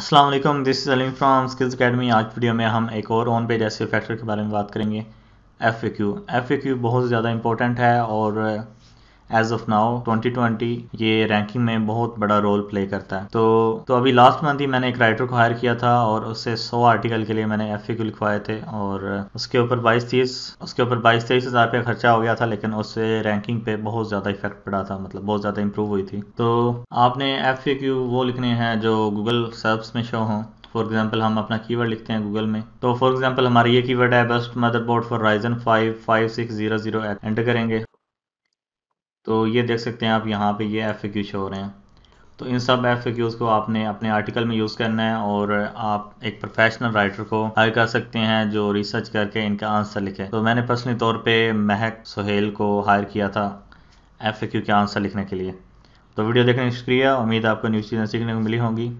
Aslam this is Aleem from Skills Academy आज video में हम एक और ऑन पेज ऐसे फैक्टर के बारे में बात करेंगे F A Q F A Q बहुत ज़्यादा इंपॉर्टेंट है और एज ऑफ नाउ 2020 ये रैंकिंग में बहुत बड़ा रोल प्ले करता है तो तो अभी लास्ट मंथ ही मैंने एक राइटर को हायर किया था और उससे 100 आर्टिकल के लिए मैंने एफ ए लिखवाए थे और उसके ऊपर बाईस तीस उसके ऊपर बाईस तेईस हज़ार रुपया खर्चा हो गया था लेकिन उससे रैंकिंग पे बहुत ज़्यादा इफेक्ट पड़ा था मतलब बहुत ज़्यादा इंप्रूव हुई थी तो आपने एफ वो लिखने हैं जो गूगल सर्ब्स में शो हों फॉर एग्जाम्पल हम अपना की लिखते हैं गूगल में तो फॉर एग्जाम्पल हमारी ये वर्ड है best motherboard for Ryzen five five six zero zero enter करेंगे तो ये देख सकते हैं आप यहाँ पे ये एफ क्यू शो हो रहे हैं तो इन सब एफ क्यूज़ को आपने अपने आर्टिकल में यूज़ करना है और आप एक प्रोफेशनल राइटर को हायर कर सकते हैं जो रिसर्च करके इनका आंसर लिखे तो मैंने पर्सनली तौर पे महक सुहेल को हायर किया था एफ क्यू के आंसर लिखने के लिए तो वीडियो देखने का शुक्रिया उम्मीद आपको न्यूज़ चीज़ें सीखने को मिली होंगी